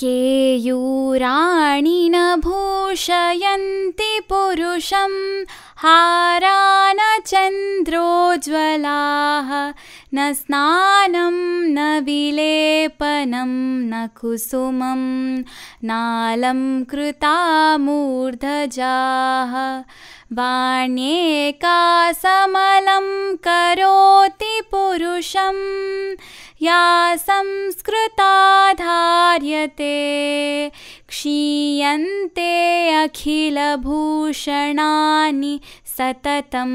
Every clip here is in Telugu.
केयूराणि न भूषयन्ति पुरुषं हारा न चन्द्रोज्वलाः न स्नानं न विलेपनं न कुसुमं नालं कृता मूर्धजाः वाण्ये समलं करोति पुरुषम् या संस्कृताधार्यते क्षीयन्ते अखिलभूषणानि सततं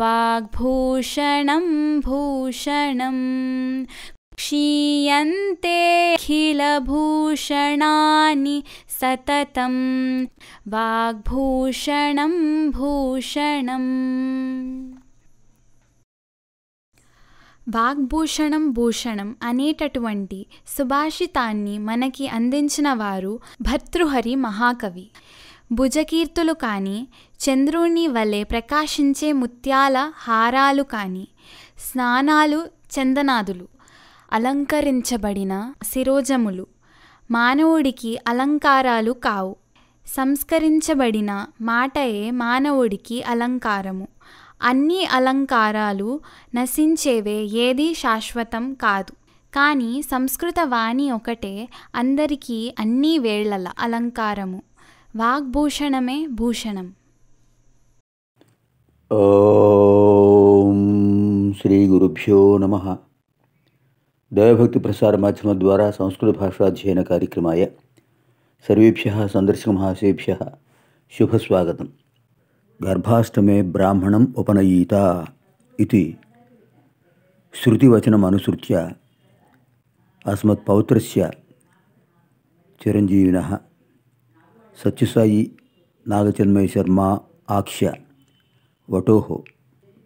वाग्भूषणं भूषणं क्षीयन्ते अखिलभूषणानि सततं वाग्भूषणं भूषणम् వాగ్భూషణం భూషణం అనేటటువంటి సుభాషితాన్ని మనకి అందించిన వారు భర్తృహరి మహాకవి భుజకీర్తులు కానీ చంద్రుణ్ణి వలె ప్రకాశించే ముత్యాల హారాలు కానీ స్నానాలు చందనాదులు అలంకరించబడిన శిరోజములు మానవుడికి అలంకారాలు కావు సంస్కరించబడిన మాటయే మానవుడికి అలంకారము అన్ని అలంకారాలు నశించేవే ఏదీ శాశ్వతం కాదు కానీ సంస్కృత వాణి ఒకటే అందరికీ అన్ని వేళ్ల అలంకారము వాగ్భూషణమే భూషణం శ్రీ గురుభ్యో నమ దైవభక్తి ప్రసార మాధ్యమం ద్వారా సంస్కృత భాషాధ్యయన కార్యక్రమాయ సర్వేభ్య సందర్శక మహాశేభ్య శుభస్వాగతం गर्भाष्टमे ब्राह्मणम् उपनयीता इति श्रुतिवचनमनुसृत्य अस्मत्पौत्रस्य चिरञ्जीविनः सत्यसायि नागचन्मयशर्मा आक्ष्य वटोः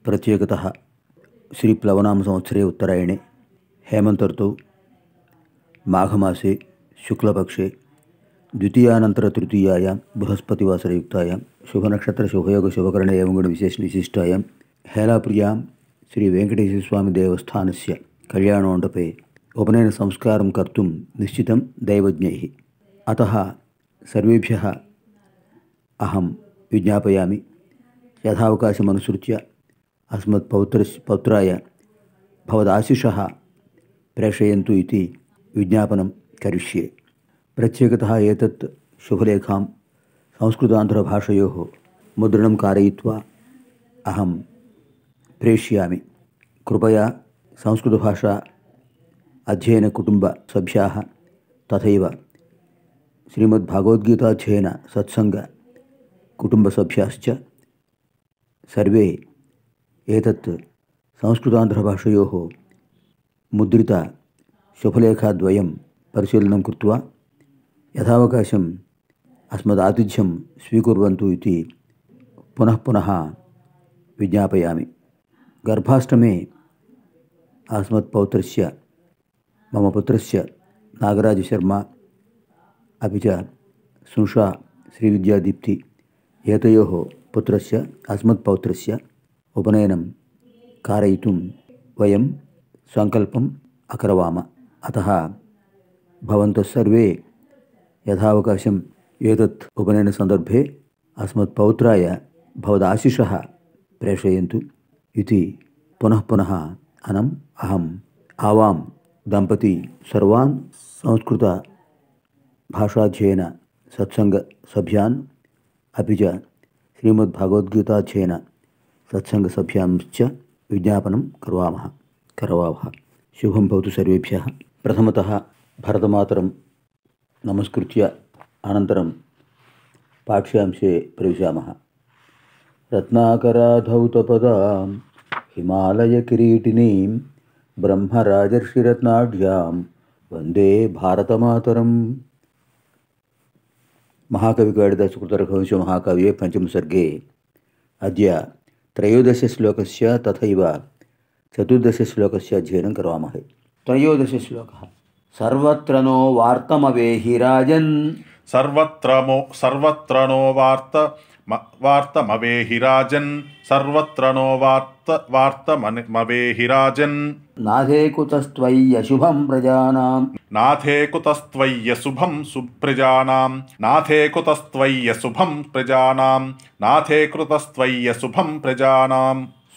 प्रत्येकतः श्रीप्लवनामसंवत्सरे उत्तरायणे ऋतु माघमासे शुक्लपक्षे द्वितीयानंतर बृहस्पतिवासरयुक्ताय शुभ नक्षत्र शुभयोग शुभकर्ण एवं गुण विशेष विशिष्टायां हेलाप्रियां श्री वेंकटेश्वर स्वामी देवस्थानस्य कल्याणोण्डपे उपनयन संस्कार कर्त निश्चित दैवज्ञ अतः सर्वे अहम विज्ञापया यथावकाशमुसृत्य अस्मत्पौत्र पौत्रा भवदाशिषः प्रेषयन्तु विज्ञापन विज्ञापनं करिष्ये प्रत्येकतः एतत् शुभलेखां संस्कृतान्ध्रभाषयोः मुद्रणं कारयित्वा अहं प्रेषयामि कृपया संस्कृतभाषा अध्ययनकुटुम्बसभ्याः तथैव श्रीमद्भगवद्गीताध्ययन सत्सङ्गकुटुम्बसभ्याश्च सर्वे एतत् संस्कृतान्ध्रभाषयोः मुद्रितशुभलेखाद्वयं परिशीलनं कृत्वा यथावकाशं अस्मदातिथ्यम स्वीकुर्वन्तु इति पुनः पुनः विज्ञापया गर्भाष्टमे अस्मत्पौत्रस्य मम पुत्रस्य नागराजशर्मा अभी च सुषा श्रीविद्यादीप्ति एतयोः पुत्रस्य अस्मत्पौत्रस्य उपनयनं कारयितुं वयं सङ्कल्पम् अकरवाम अतः भवन्तः सर्वे यथावकाशम् एतत् उपनयनसन्दर्भे अस्मत् पौत्राय भवदाशिषः प्रेषयन्तु इति पुनः पुनः अनम् अहम् आवां दम्पती सर्वान् संस्कृत भाषाध्ययन सत्सङ्गसभ्यान् अपि च श्रीमद्भगवद्गीताध्ययन सत्सङ्गसभ्यां च विज्ञापनं करवामः करवावः शुभं भवतु सर्वेभ्यः प्रथमतः भरतमातरं नमस्कृत्य अनन्तरं पाठ्यांशे ब्रह्मराजर्षिरत्नाढ़ वंदे भारतमातर महाकवि वन्दे भारतमातरम् पंचम सर्गे अद्य त्रयोदश श्लोक तथा चतुर्दश श्लोक अध्ययन करवामहे त्रयोदश श्लोक है सर्वत्र नो वार्तमवेहि राजन् सर्वत्र मो सर्वत्र नो वार्त वार्तमवेहि राजन् सर्वत्र नो वार्त वार्तमवेहि राजन् नाथे कुतस्त्वय्य शुभं प्रजानां नाथे कुतस्त्वय्य शुभं सुप्रजानां नाथे कुतस्त्वय्य शुभं प्रजानां नाथे शुभं प्रजानां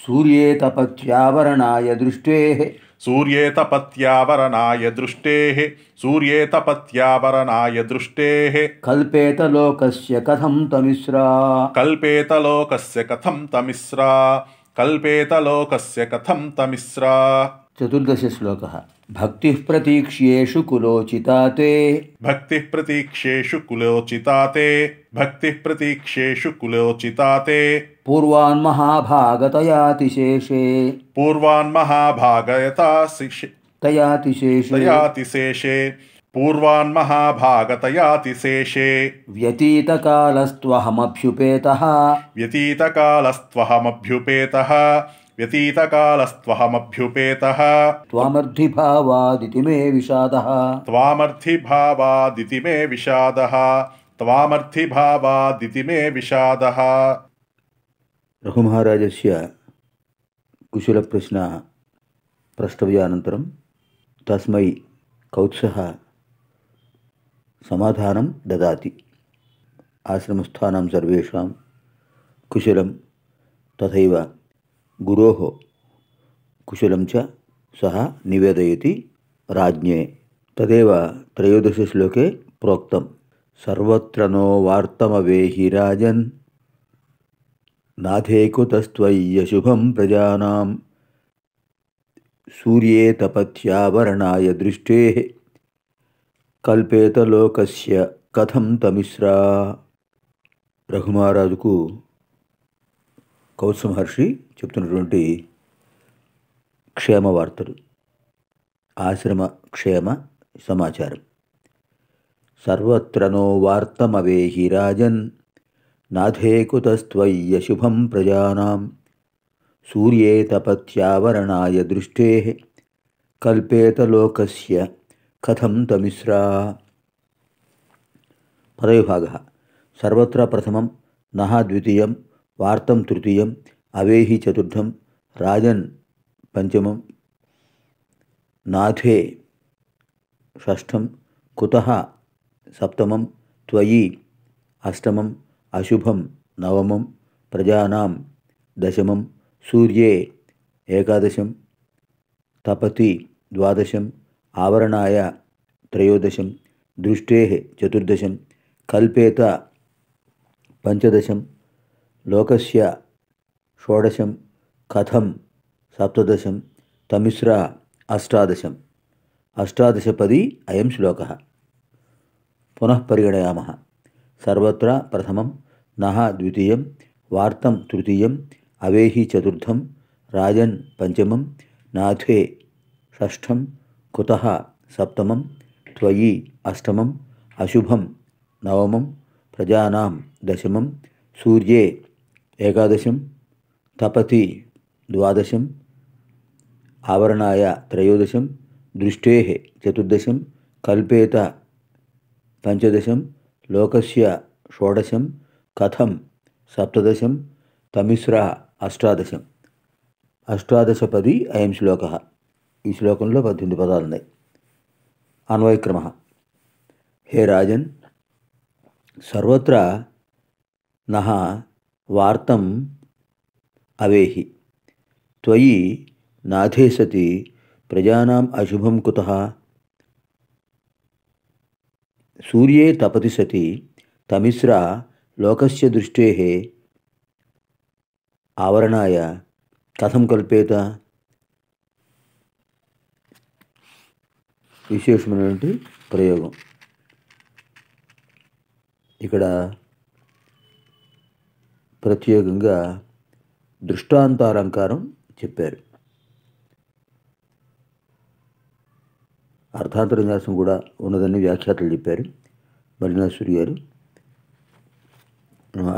सूर्ये तपत्यावरणाय दृष्टेः सूर्ये तपत्यावरणाय दृष्टेः सूर्ये तपत्यावरणाय दृष्टेः कल्पेत लोकस्य कथं तमिस्रा कल्पेत लोकस्य कथं तमिस्रा कल्पेत लोकस्य तमिश्रा चतुर्दश चतुर्दशश्लोकः भक्ति प्रतीक्ष्यु कुलोचिता ते भक्ति प्रतीक्षेषु कुलोचिता ते भक्ति प्रतीक्षेषु कुलोचिता ते पूर्वान् महाभागतयातिशेषे पूर्वान् महाभागयतातिशेषे पूर्वान् महाभागतयातिशेषे व्यतीतकालस्त्वहमभ्युपेतः व्यतीतकालस्त्वहमभ्युपेतः व्यतीतकालस्त्वहमभ्युपेतः त्वामर्थिभावादिति मे विषादः त्वामर्थिभावादिति मे विषादः त्वामर्थिभावादिति मे विषाद रघुमहाराज से कुशल प्रश्न प्रस्तव्यान तस्म कौत्सः सधान ददा आश्रमस्थान सर्वेषां कुशलं तथा గురో కుశలం చ సహ నివేదయతి రాజ్ఞే తదేవ త్రయోదశ శ్లోకే ప్రోక్తం సర్వత్రనో వార్తమవేహి రాజన్ నాథేకుతస్వయ్యశుభం కుతస్త్వయ్యశుభం ప్రజానాం సూర్యే తపథ్యావరణాయ దృష్టే కల్పేత కథం తమిశ్రా రఘుమహారాజుకు కౌత్సమహర్షి చెప్తున్నటువంటి క్షేమ వార్తలు ఆశ్రమ క్షేమ సమాచారం సర్వత్రనో వార్తమవేహి రాజన్ నాథేకుతస్త్వయ్య శుభం ప్రజానాం సూర్యే తపత్యావరణాయ దృష్టే కల్పేతలోకస్య కథం తమిశ్రా పదవిభాగ సర్వత్ర ప్రథమం నహ ద్వితీయం వార్తం తృతీయం अवेहि चतुर्थम राजन पंचमं नाथे षष्ठं कुतः सप्तमं त्वयि अष्टमम् अशुभं नवमं प्रजा दशमं सूर्ये एकादशं तपति द्वादश आवरणाय त्रयोदशं दृष्टे चतुर्दशं कल्पेत पञ्चदशं लोकस्य షోడశం కథం సప్తదశం తమిశ్ర అష్టాదశం అష్టాదశ పది అయం శ్లోక పునఃపరిగణయామ సర్వత్ర ప్రథమం నహ ద్వితీయం వార్తం తృతీయం అవేహి చతుర్థం రాజన్ పంచమం నాథే షష్ఠం కుత సప్తమం త్వయి అష్టమం అశుభం నవమం ప్రజానాం దశమం సూర్యే ఏకాదశం తపతి ద్వాదశం ఆవరణాయ త్రయోదశం దృష్టే చతుర్దశం కల్పేత పంచదశం లోకస్య షోడశం కథం సప్తదశం తమిశ్ర అష్టాదశం అష్టాదశ పది అయం శ్లోక ఈ శ్లోకంలో పద్దెనిమిది పదాలు ఉన్నాయి అన్వయక్రమ హే రాజన్ సర్వత్ర నహ వార్తం అవేహి త్వయి నాథే సతి ప్రజానాం అశుభం కుత సూర్యే తపతి సతి తమిశ్రా లోకస్య దృష్టే ఆవరణాయ కథం కల్పేత విశేషమైనటువంటి ప్రయోగం ఇక్కడ ప్రత్యేకంగా దృష్టాంతారంకారం చెప్పారు అర్థాంతరంగాసం కూడా ఉన్నదని వ్యాఖ్యాతలు చెప్పారు మల్లినాశ్వరి గారు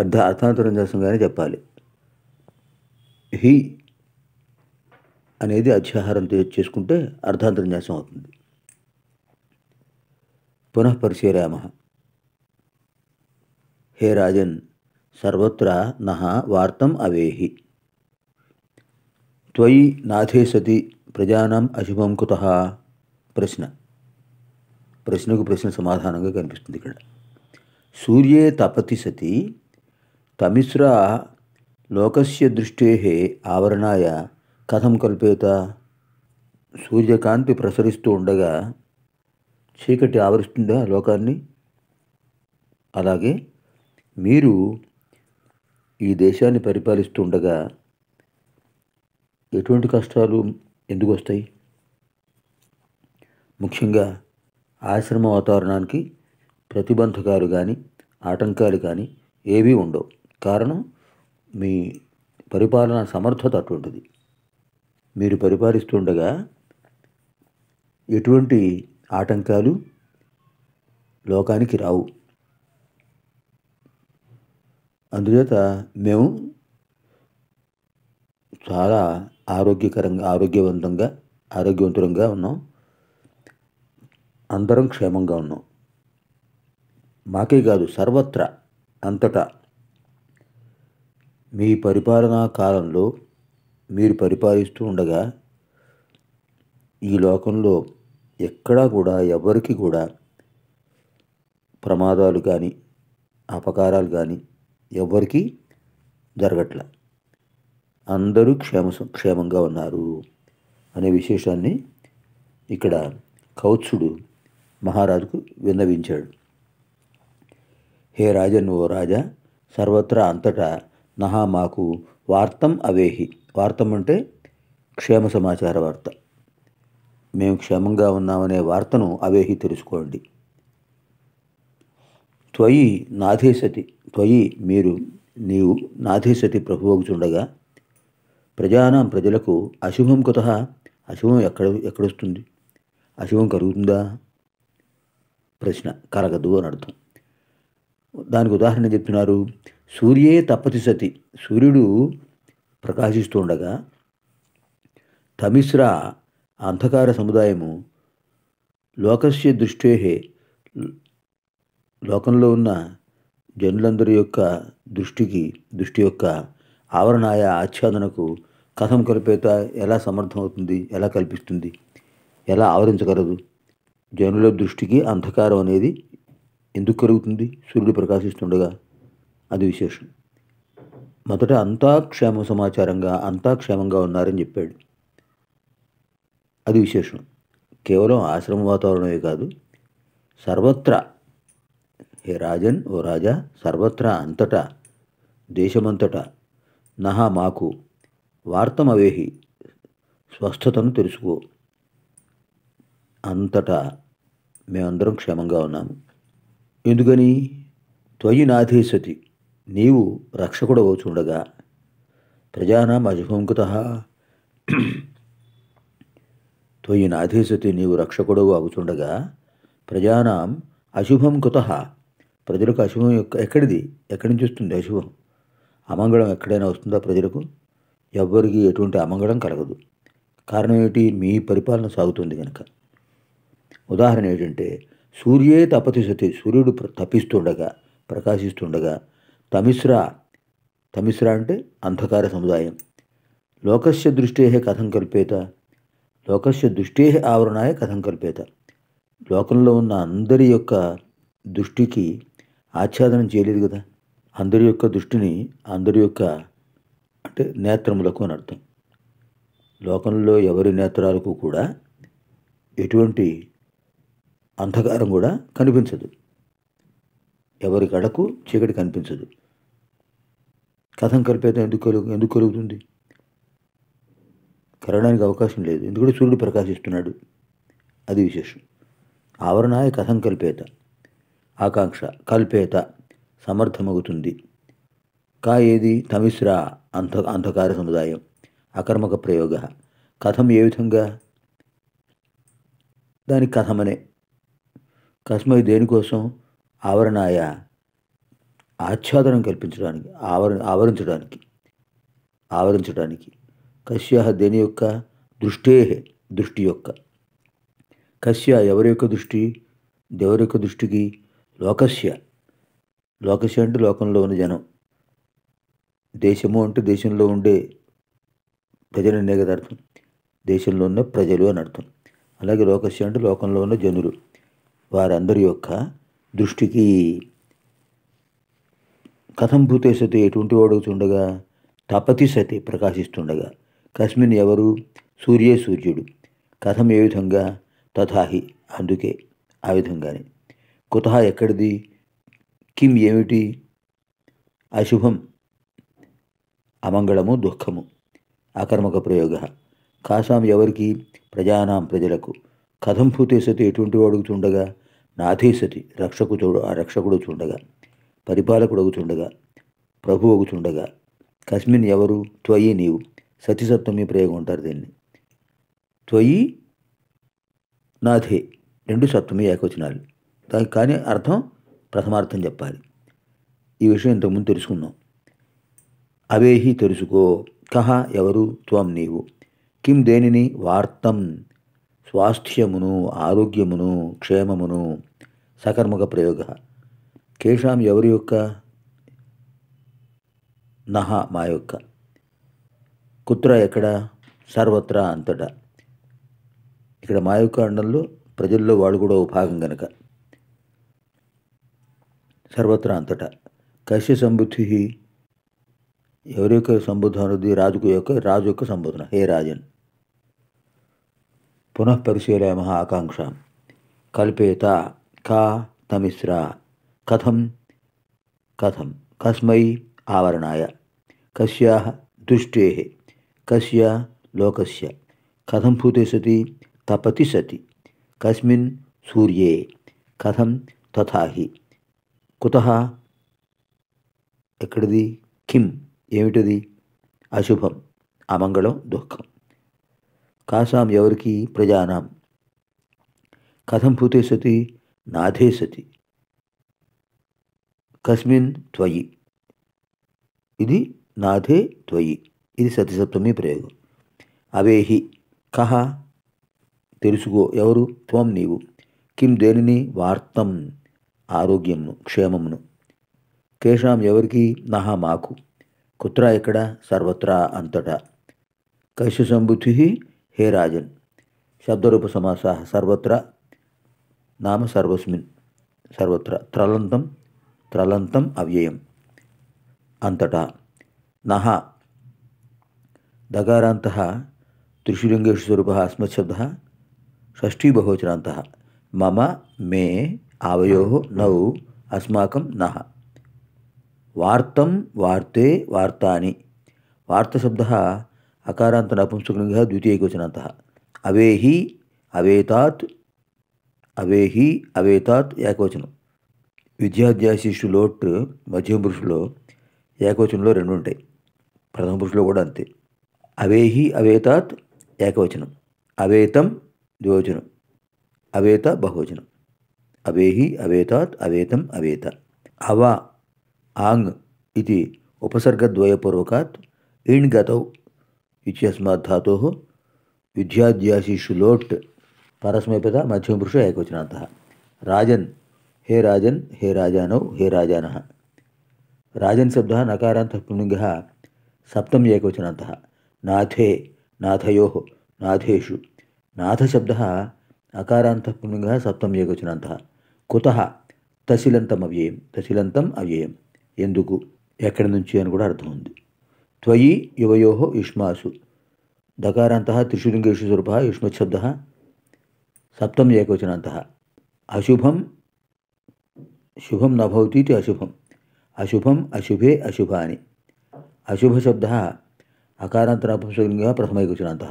అర్థ కానీ చెప్పాలి హి అనేది అధ్యాహారం చేసుకుంటే అర్థాంతరంగాసం అవుతుంది పునఃపరిశీరామ హే రాజన్ సర్వత్రా నహ వార్తం అవేహి త్వయి నాథే సతి ప్రజానాం అశుభం కుత ప్రశ్న ప్రశ్నకు ప్రశ్న సమాధానంగా కనిపిస్తుంది ఇక్కడ సూర్యే తపతి సతి తమిశ్ర లోకస్య దృష్టే ఆవరణాయ కథం కల్పేత సూర్యకాంతి ప్రసరిస్తూ ఉండగా చీకటి ఆవరిస్తుందా లోకాన్ని అలాగే మీరు ఈ దేశాన్ని పరిపాలిస్తుండగా ఎటువంటి కష్టాలు ఎందుకు వస్తాయి ముఖ్యంగా ఆశ్రమ వాతావరణానికి ప్రతిబంధకాలు కానీ ఆటంకాలు కానీ ఏవీ ఉండవు కారణం మీ పరిపాలన సమర్థత అటువంటిది మీరు పరిపాలిస్తుండగా ఎటువంటి ఆటంకాలు లోకానికి రావు అందుచేత మేము చాలా ఆరోగ్యకరంగా ఆరోగ్యవంతంగా ఆరోగ్యవంతులంగా ఉన్నాం అందరం క్షేమంగా ఉన్నాం మాకే కాదు సర్వత్రా అంతటా మీ పరిపాలనా కాలంలో మీరు పరిపాలిస్తూ ఉండగా ఈ లోకంలో ఎక్కడా కూడా ఎవరికి కూడా ప్రమాదాలు కానీ అపకారాలు కానీ ఎవరికీ జరగట్లే అందరూ క్షేమ క్షేమంగా ఉన్నారు అనే విశేషాన్ని ఇక్కడ కౌత్సుడు మహారాజుకు విన్నవించాడు హే రాజన్ ఓ రాజా సర్వత్రా అంతటా నహా మాకు వార్తం అవేహి వార్తం అంటే క్షేమ సమాచార వార్త మేము క్షేమంగా ఉన్నామనే వార్తను అవేహి తెలుసుకోండి త్వయి నాథేశతి త్వయి మీరు నీవు నాథేశతి ప్రభువుకు చూడగా ప్రజానాం ప్రజలకు అశుభం కుత అశుభం ఎక్కడ ఎక్కడొస్తుంది అశుభం కలుగుతుందా ప్రశ్న కలగదు అని అర్థం దానికి ఉదాహరణ చెప్తున్నారు సూర్యే తపతి సతి సూర్యుడు ప్రకాశిస్తుండగా తమిశ్రా అంధకార సముదాయము లోకస్య దృష్టేహే లోకంలో ఉన్న జనులందరి యొక్క దృష్టికి దృష్టి యొక్క ఆవరణాయ ఆచ్ఛాదనకు కథం కలిపేత ఎలా సమర్థమవుతుంది ఎలా కల్పిస్తుంది ఎలా ఆవరించగలదు జనుల దృష్టికి అంధకారం అనేది ఎందుకు కలుగుతుంది సూర్యుడు ప్రకాశిస్తుండగా అది విశేషం మొదట అంతా క్షేమ సమాచారంగా అంతా క్షేమంగా ఉన్నారని చెప్పాడు అది విశేషం కేవలం ఆశ్రమ వాతావరణమే కాదు సర్వత్రా హే రాజన్ ఓ రాజా సర్వత్రా అంతటా దేశమంతటా నహ మాకు వార్తమవేహి స్వస్థతను తెలుసుకో అంతటా మేమందరం క్షేమంగా ఉన్నాము ఎందుకని త్వయి నాధీశతి నీవు రక్షకుడు చూడగా ప్రజానాం అజభంకుత త్వయి నాధీశతి నీవు రక్షకుడవు అవుతుండగా ప్రజానాం అశుభం కుత ప్రజలకు అశుభం యొక్క ఎక్కడిది ఎక్కడి నుంచి వస్తుంది అశుభం అమంగళం ఎక్కడైనా వస్తుందా ప్రజలకు ఎవ్వరికి ఎటువంటి అమంగళం కలగదు కారణం ఏమిటి మీ పరిపాలన సాగుతుంది కనుక ఉదాహరణ ఏంటంటే సూర్యే తపతిసతి సూర్యుడు తపిస్తుండగా ప్రకాశిస్తుండగా తమిశ్రా తమిశ్రా అంటే అంధకార సముదాయం లోకస్య దృష్టే కథం కల్పేత లోకస్య దృష్టే ఆవరణాయ కథం కల్పేత లోకంలో ఉన్న అందరి యొక్క దృష్టికి ఆచ్ఛాదనం చేయలేదు కదా అందరి యొక్క దృష్టిని అందరి యొక్క అంటే నేత్రములకు అని అర్థం లోకంలో ఎవరి నేత్రాలకు కూడా ఎటువంటి అంధకారం కూడా కనిపించదు ఎవరి కడకు చీకటి కనిపించదు కథం కలిపేతం ఎందుకు కలుగు ఎందుకు కలుగుతుంది కలగడానికి అవకాశం లేదు ఎందుకంటే సూర్యుడు ప్రకాశిస్తున్నాడు అది విశేషం ఆవరణాయ కథం కల్పేత ఆకాంక్ష కల్పేత సమర్థమవుతుంది కా ఏది తమిశ్ర అంధ అంధకార సముదాయం అకర్మక ప్రయోగ కథం ఏ విధంగా దాని కథమనే కస్మై దేనికోసం ఆవరణాయ ఆచ్ఛాదనం కల్పించడానికి ఆవర ఆవరించడానికి ఆవరించడానికి కశ్య దేని యొక్క దృష్టే దృష్టి యొక్క కశ్య ఎవరి యొక్క దృష్టి దేవరి యొక్క దృష్టికి లోకస్య లోకశ అంటే లోకంలో ఉన్న జనం దేశము అంటే దేశంలో ఉండే అనే కదా అర్థం దేశంలో ఉన్న ప్రజలు అని అర్థం అలాగే లోకశ అంటే లోకంలో ఉన్న జనులు వారందరి యొక్క దృష్టికి కథం భూతే సతి ఎటువంటి వాడవుతుండగా తపతి సతి ప్రకాశిస్తుండగా కస్మిన్ ఎవరు సూర్యే సూర్యుడు కథం ఏ విధంగా తథాహి అందుకే ఆ విధంగానే కుత ఎక్కడిది కిం ఏమిటి అశుభం అమంగళము దుఃఖము అకర్మక ప్రయోగ కాసాం ఎవరికి ప్రజానాం ప్రజలకు కథం పూతే సతి ఎటువంటి అడుగుతుండగా నాథే సతి రక్షకు ఆ రక్షకుడు చూడగా పరిపాలకుడు అగుతుండగా ప్రభు అగుతుండగా కస్మిన్ ఎవరు త్వయి నీవు సతిసప్తమి ప్రయోగం ఉంటారు దీన్ని త్వయి నాథే రెండు సప్తమి ఏకవచనాలు దానికి కానీ అర్థం ప్రథమార్థం చెప్పాలి ఈ విషయం ఇంతకుముందు తెలుసుకున్నాం అవేహి తెలుసుకో కహ ఎవరు త్వం నీవు కిం దేనిని వార్తం స్వాస్థ్యమును ఆరోగ్యమును క్షేమమును సకర్మక ప్రయోగ కేషాం ఎవరి యొక్క నహ మా యొక్క కుత్ర ఎక్కడ సర్వత్రా అంతటా ఇక్కడ మా యొక్క అండంలో ప్రజల్లో వాడు కూడా ఒక భాగం కనుక सर्वत्र अंत कश्य संबुद्धि एवर संबोधन राजु राजु संबोधन हे राजन पुनः परशील आकांक्षा कलपेत का तमिश्रा कथम कथम कस्म आवरणा कश्या दुष्टे कश्य लोक कथम भूते सती तपति सति कस्मिन् सूर्ये कथम तथा ही కుత ఎక్కడిది కిం ఏమిటిది అశుభం అమంగళం దుఃఖం కాసాం ఎవరికి ప్రజానాం కథం పూతే సతి నాథే సతి కస్మిన్ త్వయి ఇది నాథే త్వయి ఇది సతిసప్తమి ప్రయోగం అవేహి కహ తెలుసుకో ఎవరు త్వం నీవు కిం దేనిని వార్తం ఆరోగ్యంను క్షేమమును కేశాం ఎవరికి నహా మాకు కుత్ర ఎక్కడ సర్వత్రా అంతటా సంబుద్ధి హే రాజన్ శబ్దరూప సమాస సర్వత్ర నామ సర్వస్మిన్ సర్వత్ర త్రలంతం త్రలంతం అవ్యయం అంతటా నహ దగారాంత త్రిశూలింగేశ్వరూప అస్మత్శబ్ద షష్ఠీబహోచనాంత మమ మే ఆవయో నౌ అస్మాకం నహ వార్తం వార్తే వార్తాని వార్తశబ్ద అకారాంత నపుంసకలింగ ద్వితీయవచనంత అవేహి అవేతాత్ అవేహి అవేతాత్ ఏకవచనం విద్యాధ్యాశిష్యు లోట్ మధ్యమ పురుషులో ఏకవచనంలో రెండు ఉంటాయి ప్రథమ పురుషులో కూడా అంతే అవేహి అవేతాత్ ఏకవచనం అవేతం ద్వివచనం అవేత బహువచనం अवेहि अवेतात् अवेतम अवेत अव आंग इति उपसर्गद्वयपूर्वका इण् गतौ इत्यस्मात् धातोः विद्याद्यासिषु लोट् परस्मैपद मध्यमपुरुष एकवचनान्तः राजन् हे राजन् हे राजानौ हे राजानः राजन् शब्दः नकारान्तः पुणिङ्गः सप्तम् एकवचनान्तः नाथे नाथयोः नाथेषु नाथशब्दः अकारान्तः पुणिङ्गः सप्तम् కుత తశిలంతం అవ్యయం తశిలంతం అవ్యయం ఎందుకు ఎక్కడి నుంచి అని కూడా అర్థం ఉంది త్వయి యువయో యుష్మాసు దకారాంత త్రిశులింగేషు స్వరూప యుష్మశబ్ద సప్తం ఏకవచనాంత అశుభం శుభం నభవతీతి అశుభం అశుభం అశుభే అశుభాని అశుభశబ్ద అకారాంత నపుంసకలింగ ప్రథమైకవచనాంత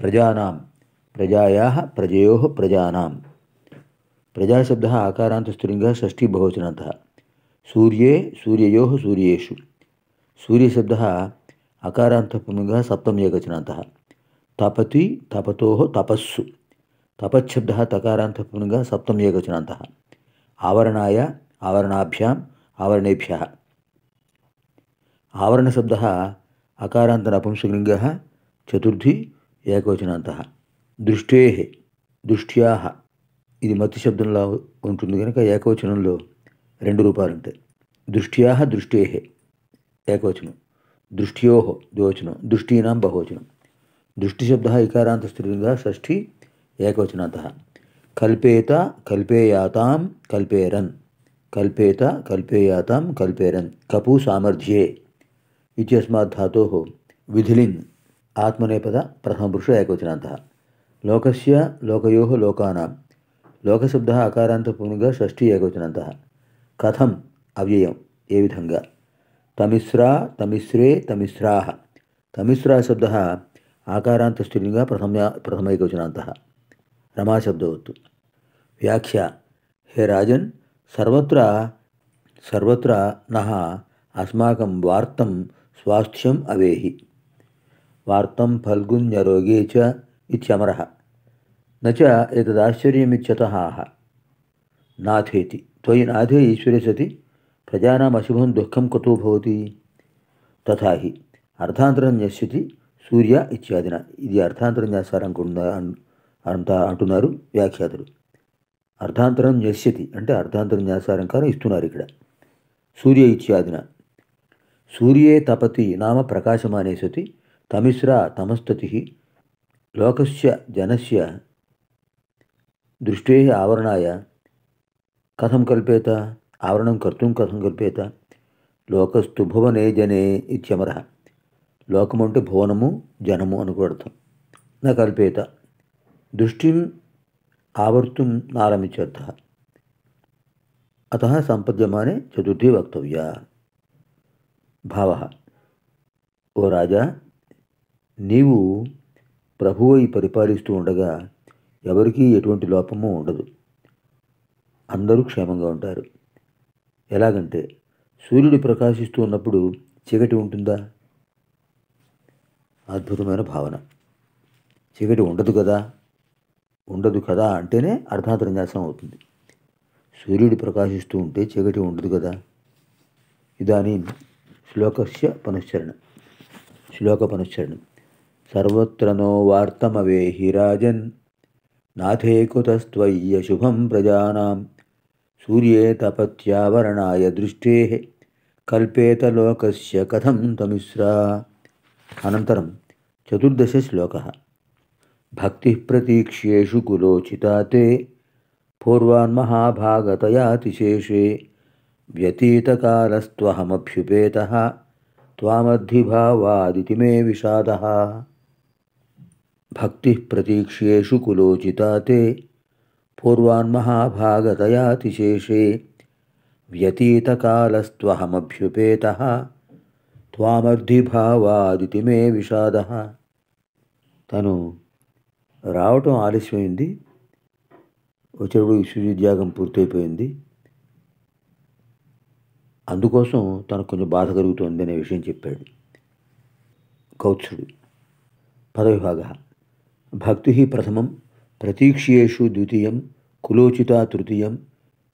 ప్రజానాం ప్రజాయా ప్రజయో ప్రజానాం ప్రజాశబ్ద ఆకారాంత స్త్రింగ షష్ఠీ బహువచనంత సూర్యే సూర్యయో సూర్యేషు సూర్యశబ్ద అకారాంతపుంగ సప్తమ ఏకచనంత తపతి తపతో తపస్సు తపశ్శబ్ద తకారాంతపుంగ సప్తమ ఏకచనంత ఆవరణాయ ఆవరణాభ్యాం ఆవరణేభ్య ఆవరణశబ్ద అకారాంత నపుంసకలింగ చతుర్థి ఏకవచనాంత దృష్టే దృష్ట్యా ఇది మత్తు శబ్దంలా ఉంటుంది కనుక ఏకవచనంలో రెండు రూపాలు ఉంటాయి దృష్ట్యా దృష్టే ఏకవచనం దృష్ట్యో ద్వివచనం దృష్టీనాం బహువచనం దృష్టి శబ్ద ఇకారాంత స్త్రీలింగ షష్ఠి ఏకవచనాంత కల్పేత కల్పేయాతాం కల్పేరన్ కల్పేత కల్పేయాతాం కల్పేరన్ కపు సామర్థ్యే ఇస్మాత్ ధాతో విధిలిన్ ఆత్మనేపద ప్రథమపురుష ఏకవచనాంత లోకస్య లోకయో లోకానాం లోకశబ్ద ఆకారాంత పునుగా షష్ఠీ ఏకవచనంత కథం అవ్యయం ఏ విధంగా తమిశ్రా తమిశ్రే తమిశ్రాహ తమిశ్రా శబ్ద ఆకారాంత స్త్రీలింగ ప్రథమ ప్రథమ ఏకవచనంత రమాశబ్దవత్తు వ్యాఖ్య హే రాజన్ సర్వత్ర సర్వత్ర నహ అస్మాకం వార్తం స్వాస్థ్యం అవేహి వార్తం ఫల్గుణ్యరోగే చ ఇత్యమర నచ ఆహ నాథేతి త్వయి నాథే ఈశ్వరే సతి ప్రజానాం అశుభం దుఃఖం కతో భవతి తథా అర్థాంతరం యశ్యతి సూర్య ఇత్యాదిన ఇది అర్థాంతరం చేస్తారనుకుంటున్నా అంత అంటున్నారు వ్యాఖ్యాతులు అర్థాంతరం యశ్యతి అంటే అర్థాంతరం చేస్తారంకారం ఇస్తున్నారు ఇక్కడ సూర్య ఇత్యాదిన సూర్యే తపతి నామ ప్రకాశమానే సతి తమిస్రా తమస్తతి లోకస్య జనస్య దృష్టే ఆవరణాయ కథం కల్పేత ఆవరణం కర్తం కథం కల్పేత లోకస్తు భువనే జనే ఇత్యమర లోకం అంటే భువనము జనము అనుకోడతాం నా కల్పేత దృష్టిం ఆవర్తుం నారమిత్యర్థ అత సంపద్యమానే చతుర్థి వక్తవ్య భావ ఓ రాజా నీవు ప్రభువై పరిపాలిస్తూ ఉండగా ఎవరికీ ఎటువంటి లోపము ఉండదు అందరూ క్షేమంగా ఉంటారు ఎలాగంటే సూర్యుడు ప్రకాశిస్తూ ఉన్నప్పుడు చీకటి ఉంటుందా అద్భుతమైన భావన చీకటి ఉండదు కదా ఉండదు కదా అంటేనే అర్థాతరన్యాసం అవుతుంది సూర్యుడు ప్రకాశిస్తూ ఉంటే చీకటి ఉండదు కదా ఇదాని శ్లోకస్య పునశ్చరణ శ్లోక పునశ్చరణ సర్వత్రనో వార్తమవేహి రాజన్ నాథే కుతస్త్వయ్య శుభం ప్రజానాం సూర్యే తపత్యావరణాయ దృష్టే కల్పేత లోకస్య కథం తమిశ్రా అనంతరం చతుర్దశ శ్లోక భక్తి ప్రతీక్ష్యేషు కులోచితా తే పూర్వాన్మహాభాగతయాతిశేషే వ్యతీతకాలస్త్వహమభ్యుపేత త్వామద్ధిభావాదితి మే విషాద భక్తి ప్రతీక్ష్యేషు కులోచితా తే పూర్వాన్మహాభాగతయాతిశేషే వ్యతీతకాలస్త్వహమభ్యుపేత త్వామర్ధిభావాదితి మే విషాద తను రావటం ఆలస్యమైంది వచ్చేప్పుడు విశ్వవిద్యాగం పూర్తయిపోయింది అందుకోసం తనకు కొంచెం బాధ కలుగుతుంది అనే విషయం చెప్పాడు కౌత్సుడు పదవిభాగ भक्ति प्रथम प्रतीक्ष्यु द्वितीय कुलोचिता तृतीय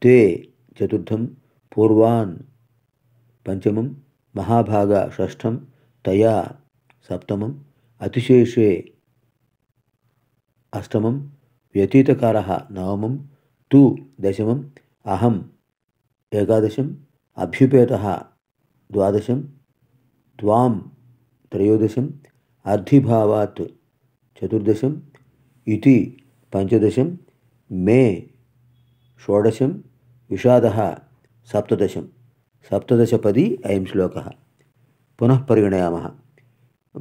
ते चतुर्थं पूर्वान् पंचम महाभाग षष्ठं तया सप्तम अतिशेषे अष्टम व्यतीतकार नवमं तु दशम अहम एकादशम् अभ्युपेत द्वादशं त्वां अर्धिभावात् చతుర్దశం ఇతి పంచదశం మే షోడశం విషాద సప్తదశం సప్తదశపది అయం శ్లోక పునః పరిగణయామ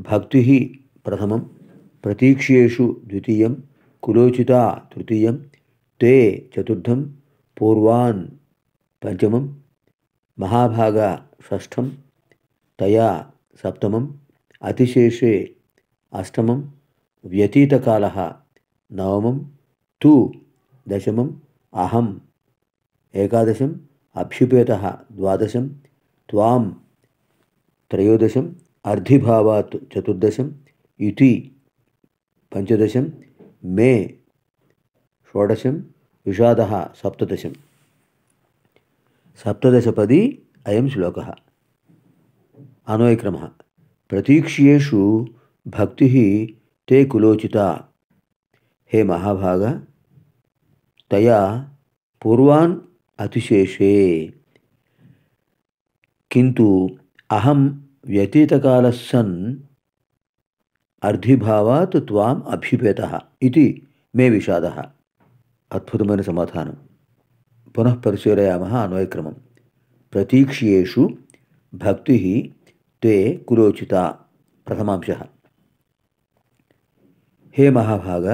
భక్తి ప్రథమం ప్రతీక్ష్యేషు ద్వితీయం కులోచిత తృతీయం తే చతుర్థం పూర్వాన్ పంచమం మహాభాగ షష్ఠం తయా సప్తమం అతిశేషే అష్టమం व्यतीत काल नवम दशमम् दशम अहम एकादश अभ्युपेत द्वादश तायोदश अर्धिभावात् चतुर्दश पंचदश मे षोडश विषाद सप्तश सप्तशपदी अय श्लोक अनोयक्रम प्रतीक्ष्यु भक्ति ते कुलोचिता हे महाभाग तया पूर्वान् अतिशेषे किंतु अहम व्यतीत काल सन् अर्धिभावाम अभ्युपेत मे विषाद अद्भुतम समाधान पुनः परशीलयाम अन्वयक्रम प्रतीक्ष्यु भक्ति ते कुलोचिता प्रथमांश హే మహాభాగ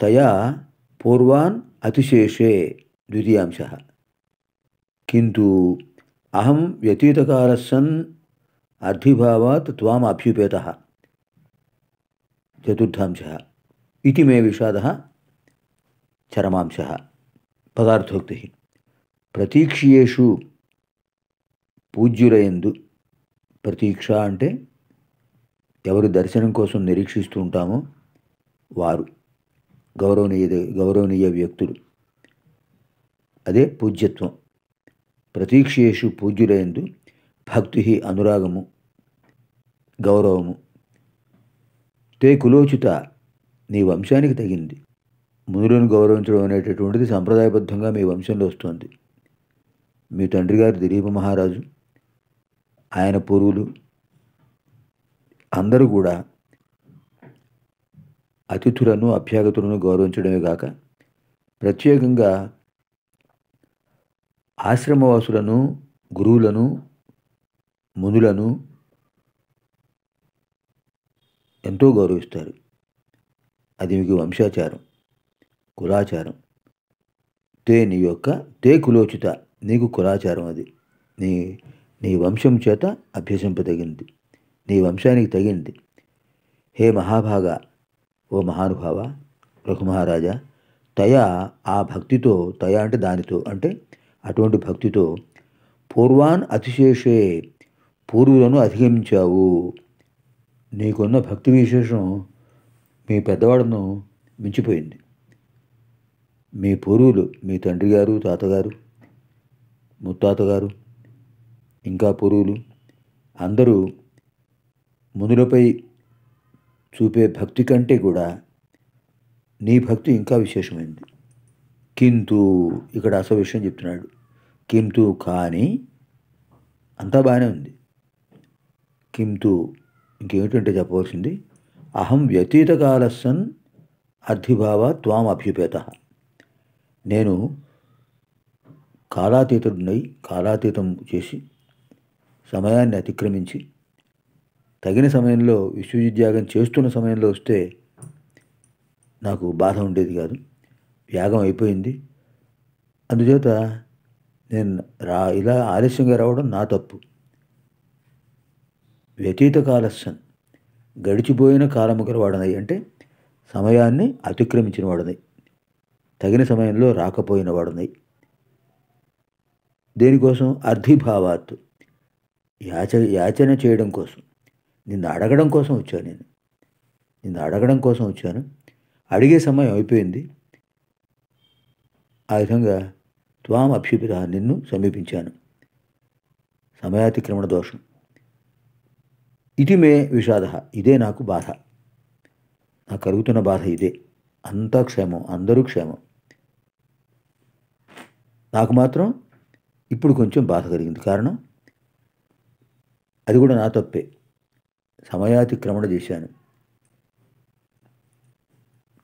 తయా పూర్వాన్ అతిశేషే ద్వితీయాంశ కింటు అహం వ్యతీతకారసన్ అర్థిభావాత్ త్వాం అభ్యుపేత చతుర్థాంశ ఇది మే విషాద చరమాంశ పదార్థోక్తి ప్రతీక్షియేషు పూజ్యులయందు ప్రతీక్ష అంటే ఎవరి దర్శనం కోసం నిరీక్షిస్తూ ఉంటామో వారు గౌరవనీయ గౌరవనీయ వ్యక్తులు అదే పూజ్యత్వం ప్రతీక్షేషు పూజ్యులైందు భక్తి అనురాగము గౌరవము తే కులోచిత నీ వంశానికి తగింది మునులను గౌరవించడం అనేటటువంటిది సంప్రదాయబద్ధంగా మీ వంశంలో వస్తుంది మీ తండ్రి గారు దిలీప మహారాజు ఆయన పూర్వులు అందరూ కూడా అతిథులను అభ్యాగతులను గౌరవించడమే కాక ప్రత్యేకంగా ఆశ్రమవాసులను గురువులను మునులను ఎంతో గౌరవిస్తారు అది మీకు వంశాచారం కులాచారం తే నీ యొక్క తే కులోచిత నీకు కులాచారం అది నీ నీ వంశం చేత అభ్యసింపదగింది నీ వంశానికి తగింది హే మహాభాగ ఓ మహానుభావ రఘుమహారాజా తయ ఆ భక్తితో తయ అంటే దానితో అంటే అటువంటి భక్తితో పూర్వాన్ అతిశేషే పూర్వులను అధిగమించావు నీకున్న భక్తి విశేషం మీ పెద్దవాడను మించిపోయింది మీ పూర్వులు మీ తండ్రి గారు తాతగారు ముత్తాతగారు ఇంకా పూర్వులు అందరూ మునులపై చూపే భక్తి కంటే కూడా నీ భక్తి ఇంకా విశేషమైంది కింతు ఇక్కడ అసలు విషయం చెప్తున్నాడు కింతు కానీ అంతా బాగానే ఉంది కింతు ఇంకేమిటంటే చెప్పవలసింది అహం వ్యతీత సన్ అర్థిభావ త్వాం అభ్యుపేత నేను కాలాతీతుడినై కాలాతీతం చేసి సమయాన్ని అతిక్రమించి తగిన సమయంలో విశ్వవిద్యాగం చేస్తున్న సమయంలో వస్తే నాకు బాధ ఉండేది కాదు యాగం అయిపోయింది అందుచేత నేను రా ఇలా ఆలస్యంగా రావడం నా తప్పు వ్యతీత కాలస్యం గడిచిపోయిన కాలము వాడనై అంటే సమయాన్ని అతిక్రమించిన వాడనై తగిన సమయంలో రాకపోయిన వాడనై దేనికోసం అర్థిభావాత్ యాచ యాచన చేయడం కోసం నిన్ను అడగడం కోసం వచ్చాను నేను నిన్ను అడగడం కోసం వచ్చాను అడిగే సమయం అయిపోయింది ఆ విధంగా త్వాం అక్షిపిత నిన్ను సమీపించాను సమయాతిక్రమణ దోషం ఇది మే విషాద ఇదే నాకు బాధ నాకు కలుగుతున్న బాధ ఇదే అంతా క్షేమం అందరూ క్షేమం నాకు మాత్రం ఇప్పుడు కొంచెం బాధ కలిగింది కారణం అది కూడా నా తప్పే సమయాతిక్రమణ చేశాను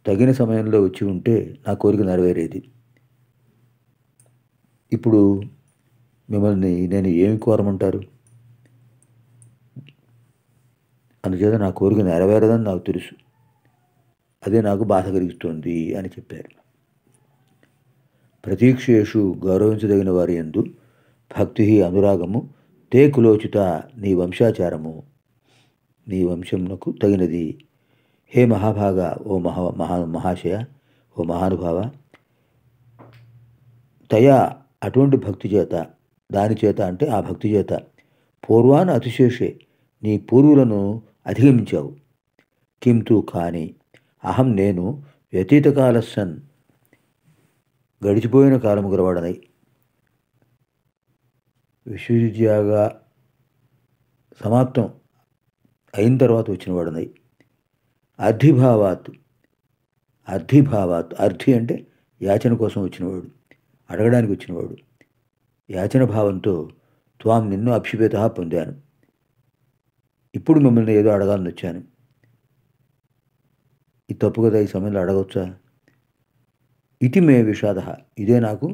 తగిన సమయంలో వచ్చి ఉంటే నా కోరిక నెరవేరేది ఇప్పుడు మిమ్మల్ని నేను ఏమి కోరమంటారు అందుచేత నా కోరిక నెరవేరదని నాకు తెలుసు అదే నాకు బాధ కలుగుతుంది అని చెప్పారు ప్రతీక్షేషు గౌరవించదగిన వారి ఎందు భక్తి అనురాగము తే కులోచిత నీ వంశాచారము నీ వంశమునకు తగినది హే మహాభాగ ఓ మహా మహా మహాశయ ఓ మహానుభావ తయా అటువంటి భక్తి చేత దాని చేత అంటే ఆ భక్తి చేత పూర్వాన్ అతిశేషే నీ పూర్వులను అధిగమించావు కింతు కానీ అహం నేను వ్యతీతకాల సన్ గడిచిపోయిన కాలము గురవాడనై విశ్వవిద్యాగా సమాప్తం అయిన తర్వాత వచ్చిన వాడు నై అర్థిభావాత్ అర్థిభావాత్ అర్థి అంటే యాచన కోసం వచ్చినవాడు అడగడానికి వచ్చినవాడు యాచన భావంతో త్వాం నిన్ను అభ్యుపేత పొందాను ఇప్పుడు మిమ్మల్ని ఏదో అడగాలని వచ్చాను ఈ తప్పు కదా ఈ సమయంలో అడగవచ్చా ఇది మే విషాద ఇదే నాకు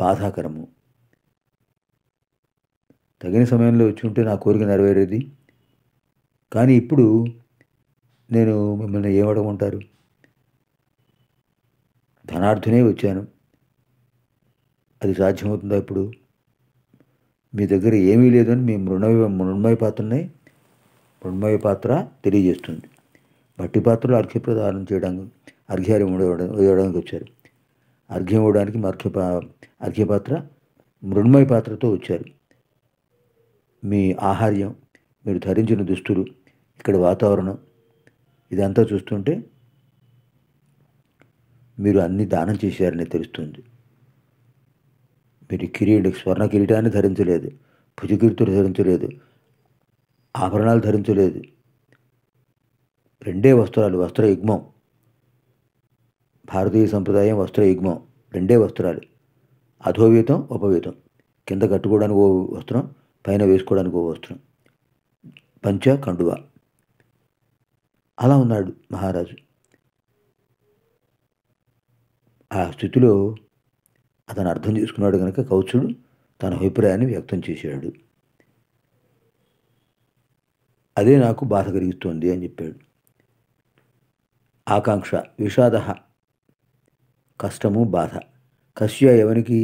బాధాకరము తగిన సమయంలో వచ్చి ఉంటే నా కోరిక నెరవేరేది కానీ ఇప్పుడు నేను మిమ్మల్ని ఏమడమంటారు ధనార్థునే వచ్చాను అది సాధ్యమవుతుందా ఇప్పుడు మీ దగ్గర ఏమీ లేదని మీ మృణ మృణ్మయ పాత్రనే మృణ్మయ పాత్ర తెలియజేస్తుంది మట్టి పాత్రలు అర్ఘ్య ప్రదానం చేయడానికి అర్ఘ్యాలు ఇవ్వడానికి వచ్చారు అర్ఘ్యం ఇవ్వడానికి అర్ఘ్య అర్ఘ్యపాత్ర మృణ్మయ పాత్రతో వచ్చారు మీ ఆహార్యం మీరు ధరించిన దుస్తులు ఇక్కడ వాతావరణం ఇదంతా చూస్తుంటే మీరు అన్ని దానం చేశారని తెలుస్తుంది మీరు కిరీట స్వర్ణ కిరీటాన్ని ధరించలేదు భుజకీర్తులు ధరించలేదు ఆభరణాలు ధరించలేదు రెండే వస్త్రాలు వస్త్ర యుగ్మం భారతీయ సంప్రదాయం వస్త్ర యుగ్మం రెండే వస్త్రాలు అధోవీతం ఉపవీతం కింద కట్టుకోవడానికి ఓ వస్త్రం పైన వేసుకోవడానికి ఓ వస్త్రం పంచ కండువా అలా ఉన్నాడు మహారాజు ఆ స్థితిలో అతను అర్థం చేసుకున్నాడు కనుక కౌచుడు తన అభిప్రాయాన్ని వ్యక్తం చేశాడు అదే నాకు బాధ కలిగిస్తోంది అని చెప్పాడు ఆకాంక్ష విషాద కష్టము బాధ కశ్య ఎవనికి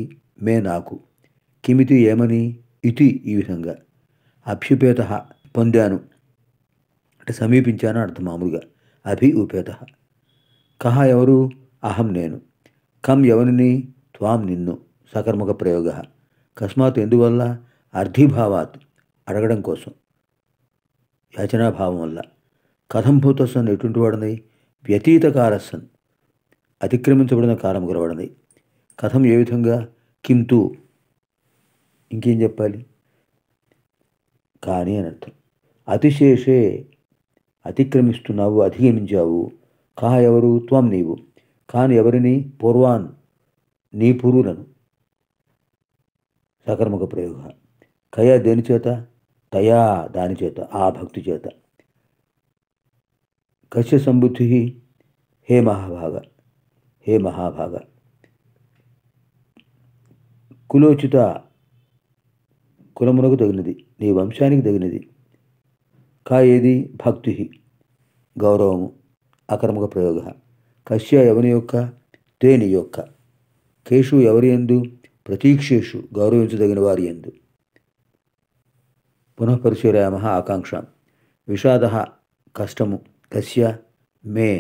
మే నాకు కిమితి ఏమని ఇతి ఈ విధంగా అభ్యుపేత పొందాను అంటే సమీపించాను అర్థం మామూలుగా అభి ఉపేత కహ ఎవరు అహం నేను కం ఎవరిని త్వాం నిన్ను సకర్మక ప్రయోగ కస్మాత్ ఎందువల్ల అర్థీభావాత్ అడగడం కోసం యాచనాభావం వల్ల కథం భూతస్సన్ ఎటువంటి వాడినది వ్యతీత కారస్సన్ అతిక్రమించబడిన కారం గురవడినది కథం ఏ విధంగా కింతు ఇంకేం చెప్పాలి కానీ అని అర్థం అతిశేషే అతిక్రమిస్తున్నావు అధిగమించావు కా ఎవరు త్వం నీవు కాని ఎవరిని పూర్వాన్ నీ పురులను సకర్మక ప్రయోగ కయా దేని చేత తయా దాని చేత ఆ భక్తి చేత కశ్య సంబుద్ధి హే మహాభాగ హే మహాభాగ కులోచిత కులమునకు తగినది నీ వంశానికి తగినది కా ఏది భక్తి గౌరవము అకర్మక ప్రయోగ కశ్య ఎవని యొక్క తేని యొక్క కేషు ఎవరి ఎందు ప్రతీక్షేషు గౌరవించదగిన వారి ఎందు పునఃపరిశీలయామ ఆకాంక్ష విషాద కష్టము కశ్య మే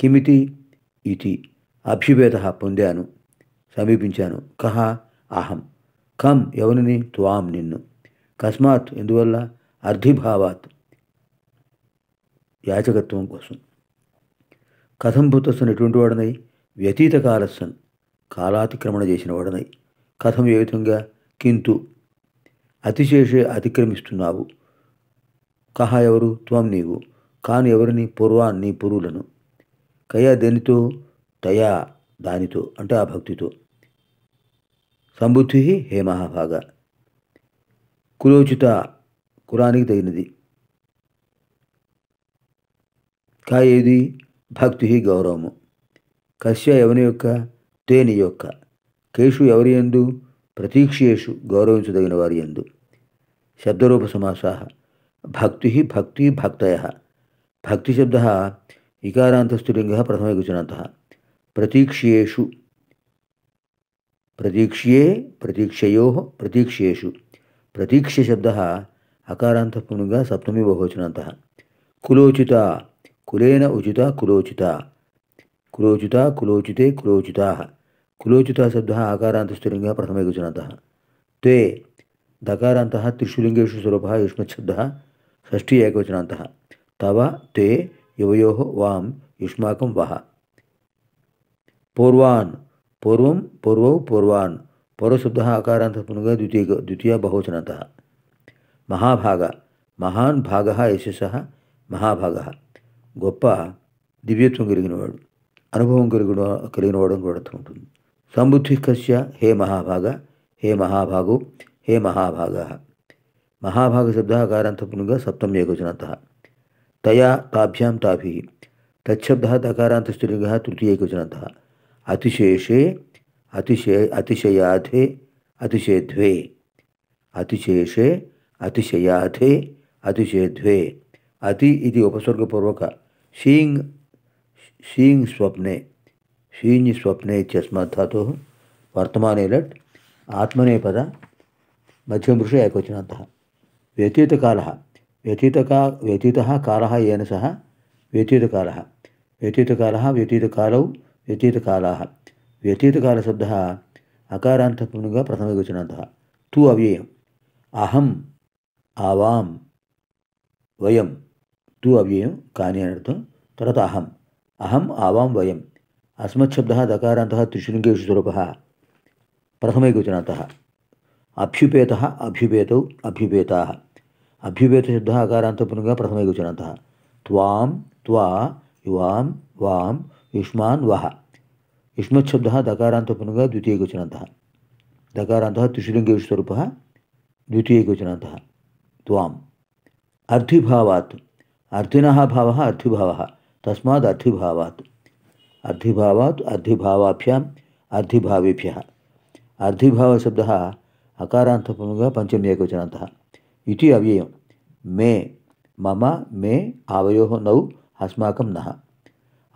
కిమితి ఇది అభ్యుభేద పొందాను సమీపించాను కహ అహం కం ఎవరిని త్వాం నిన్ను కస్మాత్ ఎందువల్ల అర్ధిభావాత్ యాచకత్వం కోసం కథంభూతస్సును ఎటువంటి వాడనై వ్యతీత కాలస్సన్ కాలాతిక్రమణ చేసిన వాడనై కథం ఏ విధంగా కింతు అతిశేషే అతిక్రమిస్తున్నావు కహ ఎవరు త్వం నీవు కాను ఎవరిని పూర్వాన్ నీ పురువులను కయా దేనితో తయా దానితో అంటే ఆ భక్తితో సంబుద్ధి హే మహాభాగ కులోచిత కులానికి తగినది కా ఏది భక్తి గౌరవము కశ్య ఎవని యొక్క తేని యొక్క కేషు ఎవరి ఎందు ప్రతీక్షేషు గౌరవించదగిన వారి ఎందు శబ్దరూప సమాసాహ భక్తి భక్తి భక్తయ భక్తి శబ్ద ఇకారాంతస్థులింగ గుచనంత ప్రతీక్ష్యేషు ప్రతీక్ష్యే ప్రతీక్షయో ప్రతీక్ష్యేషు ప్రతీక్ష శబ్ద అకారాంతపునుగా సప్తమీ బహోచనంత కులోచిత कुलेन उचिता कुलोचिता कुलोचिता कुलोचिते कुलोचिता कुलोचिता शब्द आकारातस्त्रिंग प्रथम ते दकारात त्रिशुलिंग स्वरूप युष्मद षष्ठी एकवचनात तव ते युवो वाँ युष्माक वह पूर्वान् पूर्व पूर्व पूर्वान् पूर्वशब्द आकारात द्वितीय द्वितीय बहुवचनात महाभाग महां भाग यशस महाभाग है गोप दिव्यत् कभव कर्थम संबुद्धि कश्य हे महाभाग हे महाभागु हे महाभाग महाभाग शब्दाकार सप्तम गजनाथ तया ताभ्यां ताभि तकारात अकारातस्त्रिंग तृतीय गजनाथ अतिशेषे अतिशे अतिशयाधे अतिशयध्वे अतिशेषे अतिशयाधे अतिशयध्वे अति उपसर्गपूर्वक शीइंग शीइंग स्वप्ने शीञ् स्वप्ने इत्यस्मात् धातोः वर्तमाने लट् आत्मनेपद मध्यमपुरुषे एकवचनान्तः व्यतीतकालः व्यतीतका व्यतीतः कालः येन सह व्यतीतकालः व्यतीतकालः व्यतीतकालौ व्यतीतकालाः व्यतीतकालशब्दः అకారాంతపునిగా ప్రథమవచనాంత తు అవ్యయం అహం ఆవాం వయం तु अव्ययं कार्यणार्थं तदत अहम् अहम् आवां वयम् अस्मत्शब्दः दकारान्तः त्रिशृङ्गेषु स्वरूपः प्रथमैकवचनातः अभ्युपेतः अभ्युपेतौ अभ्युपेताः अभ्युपेतशब्दः अकारान्तपुनः प्रथमैकवचनातः त्वां त्वा युवां वां युष्मान् वः युष्मच्छब्दः दकारान्तपुनः द्वितीयकवचनातः दकारान्तः त्रिशृङ्गेषु स्वरूपः द्वितीयकवचनातः त्वाम् अर्थिभावात् अर्थिन भाव अर्थिभाव तस्मा अर्थिभा अर्थिभा अर्थिभाभ्या अर्थिभाभ्य अर्थिभावशब्दः अकारात पञ्चम्येकवचनन्तः इति मे मम मे आवयो नौ अस्माक नः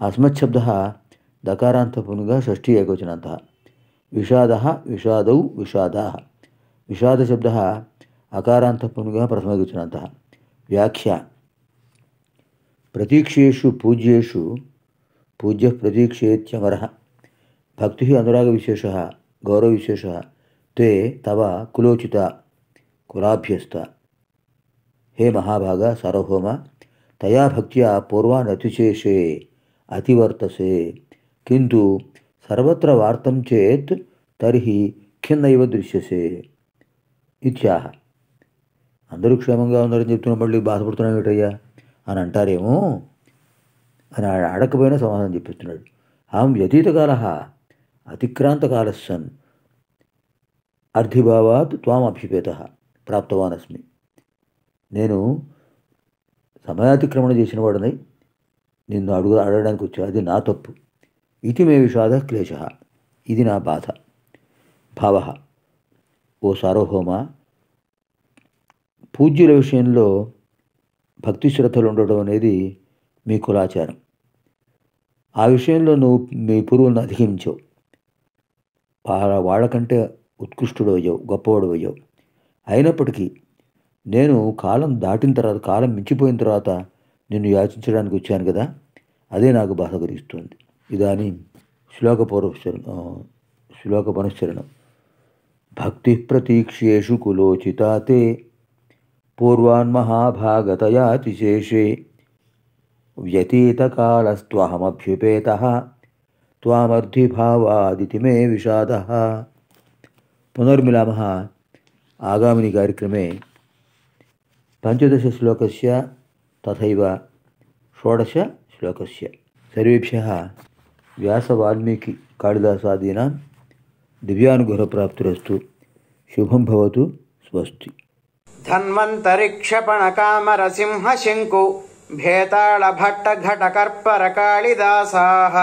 अस्मच्छब्दः दकारान्तपूर्णः विषाद विषाद विषाद विषादौ विषादाः विषादशब्दः व्याख्या ప్రతీక్షేషు పూజ్యేషు పూజ్య ప్రతీక్షేత్యమర భక్తి అనురాగ విశేష గౌరవ విశేష తే తవ కులోచిత కులాభ్యస్త హే మహాభాగ సార్వభౌమ తయా భక్త్యా పూర్వానతిశేషే అతివర్తసే కింటు సర్వత్ర వార్తం చేత్ తర్హి ఖిన్నైవ దృశ్యసే ఇత్యాహ అందరూ క్షేమంగా ఉన్నారని చెప్తున్నాం మళ్ళీ బాధపడుతున్నాం ఏమిటయ్యా అని అంటారేమో అని అడకపోయినా సమాధానం చెప్పిస్తున్నాడు ఆం వ్యతీతకాల అతిక్రాంతకాలస్సన్ అర్థిభావాత్ త్వాం అభ్యుపేత ప్రాప్తవాన్ అస్మి నేను సమయాతిక్రమణ చేసిన వాడినై నిన్ను అడుగు అడగడానికి వచ్చా అది నా తప్పు ఇది మే విషాద క్లేశ ఇది నా బాధ భావ ఓ సార్వభౌమ పూజ్యుల విషయంలో భక్తి శ్రద్ధలు ఉండడం అనేది మీ కులాచారం ఆ విషయంలో నువ్వు మీ పురువులను అధిగమించవు వాళ్ళ వాళ్ళకంటే ఉత్కృష్టుడు అయ్యావు గొప్పవాడు అయ్యావు అయినప్పటికీ నేను కాలం దాటిన తర్వాత కాలం మించిపోయిన తర్వాత నిన్ను యాచించడానికి వచ్చాను కదా అదే నాకు బాధ కలిగిస్తుంది ఇదాని శ్లోక శ్లోక పనుశ్చరణం భక్తి ప్రతీక్షేషు కులోచితాతే तिशेषे व्यतीतकालस्त्वहमभ्युपेतः त्वामर्थिभावादिति मे विषादः पुनर्मिलामः आगामिनि कार्यक्रमे पञ्चदशश्लोकस्य तथैव षोडशश्लोकस्य सर्वेभ्यः व्यासवाल्मीकिकालिदासादीनां दिव्यानुग्रहप्राप्तिरस्तु शुभं भवतु स्वस्ति धन्वन्तरिक्षपणकामरसिंहशिङ्कु भेताळभट्टघटकर्परकाळिदासाः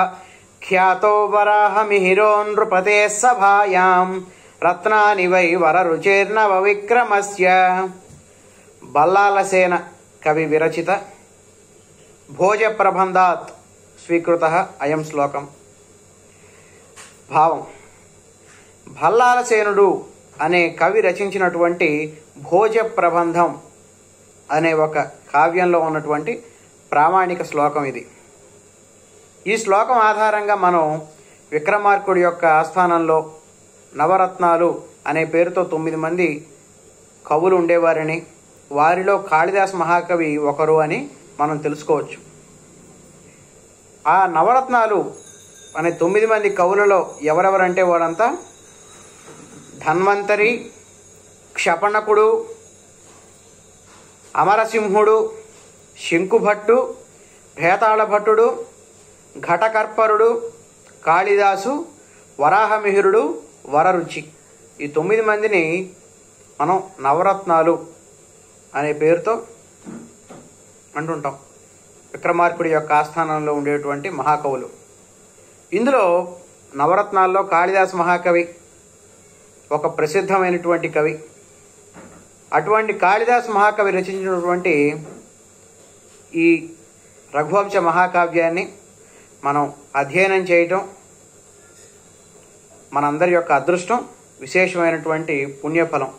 ख्यातो वराहमिहिरो नृपतेः सभायाम् रत्नानि वै वररुचेर्नवविक्रमस्य बल्लालसेन कविविरचित भोजप्रबन्धात् स्वीकृतः अयं श्लोकम् భావం భల్లాలసేనుడు అనే కవి రచించినటువంటి భోజ ప్రబంధం అనే ఒక కావ్యంలో ఉన్నటువంటి ప్రామాణిక శ్లోకం ఇది ఈ శ్లోకం ఆధారంగా మనం విక్రమార్కుడి యొక్క ఆస్థానంలో నవరత్నాలు అనే పేరుతో తొమ్మిది మంది కవులు ఉండేవారని వారిలో కాళిదాస్ మహాకవి ఒకరు అని మనం తెలుసుకోవచ్చు ఆ నవరత్నాలు అనే తొమ్మిది మంది కవులలో ఎవరెవరంటే వారంతా ధన్వంతరి క్షపణకుడు అమరసింహుడు శంకుభట్టు భేతాళభట్టుడు ఘటకర్పరుడు కాళిదాసు వరాహమిహిరుడు వరరుచి ఈ తొమ్మిది మందిని మనం నవరత్నాలు అనే పేరుతో అంటుంటాం విక్రమార్కుడి యొక్క ఆస్థానంలో ఉండేటువంటి మహాకవులు ఇందులో నవరత్నాల్లో కాళిదాసు మహాకవి ఒక ప్రసిద్ధమైనటువంటి కవి అటువంటి కాళిదాస్ మహాకవి రచించినటువంటి ఈ రఘువంశ మహాకావ్యాన్ని మనం అధ్యయనం చేయటం మనందరి యొక్క అదృష్టం విశేషమైనటువంటి పుణ్యఫలం